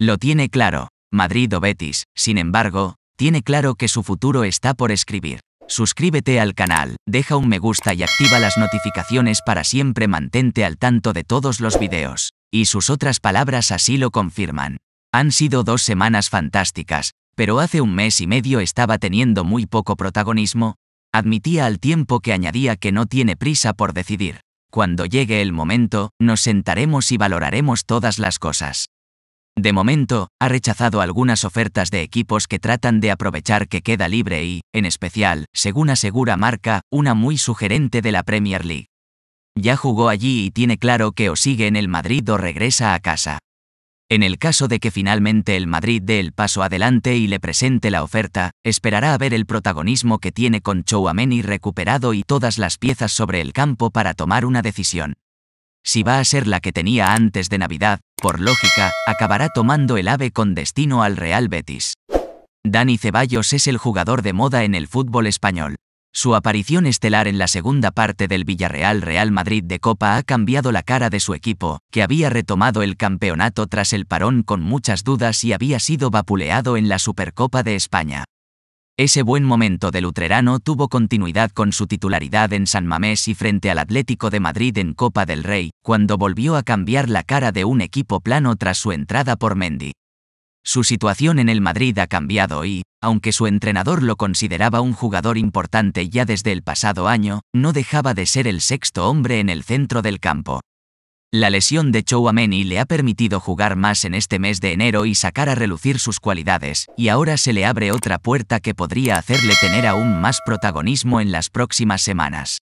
Lo tiene claro. Madrid o Betis, sin embargo, tiene claro que su futuro está por escribir. Suscríbete al canal, deja un me gusta y activa las notificaciones para siempre mantente al tanto de todos los videos. Y sus otras palabras así lo confirman. Han sido dos semanas fantásticas, pero hace un mes y medio estaba teniendo muy poco protagonismo. Admitía al tiempo que añadía que no tiene prisa por decidir. Cuando llegue el momento, nos sentaremos y valoraremos todas las cosas. De momento, ha rechazado algunas ofertas de equipos que tratan de aprovechar que queda libre y, en especial, según asegura Marca, una muy sugerente de la Premier League. Ya jugó allí y tiene claro que o sigue en el Madrid o regresa a casa. En el caso de que finalmente el Madrid dé el paso adelante y le presente la oferta, esperará a ver el protagonismo que tiene con Chouameni recuperado y todas las piezas sobre el campo para tomar una decisión si va a ser la que tenía antes de Navidad, por lógica, acabará tomando el AVE con destino al Real Betis. Dani Ceballos es el jugador de moda en el fútbol español. Su aparición estelar en la segunda parte del Villarreal Real Madrid de Copa ha cambiado la cara de su equipo, que había retomado el campeonato tras el parón con muchas dudas y había sido vapuleado en la Supercopa de España. Ese buen momento de luterano tuvo continuidad con su titularidad en San Mamés y frente al Atlético de Madrid en Copa del Rey, cuando volvió a cambiar la cara de un equipo plano tras su entrada por Mendy. Su situación en el Madrid ha cambiado y, aunque su entrenador lo consideraba un jugador importante ya desde el pasado año, no dejaba de ser el sexto hombre en el centro del campo. La lesión de Chouameni le ha permitido jugar más en este mes de enero y sacar a relucir sus cualidades, y ahora se le abre otra puerta que podría hacerle tener aún más protagonismo en las próximas semanas.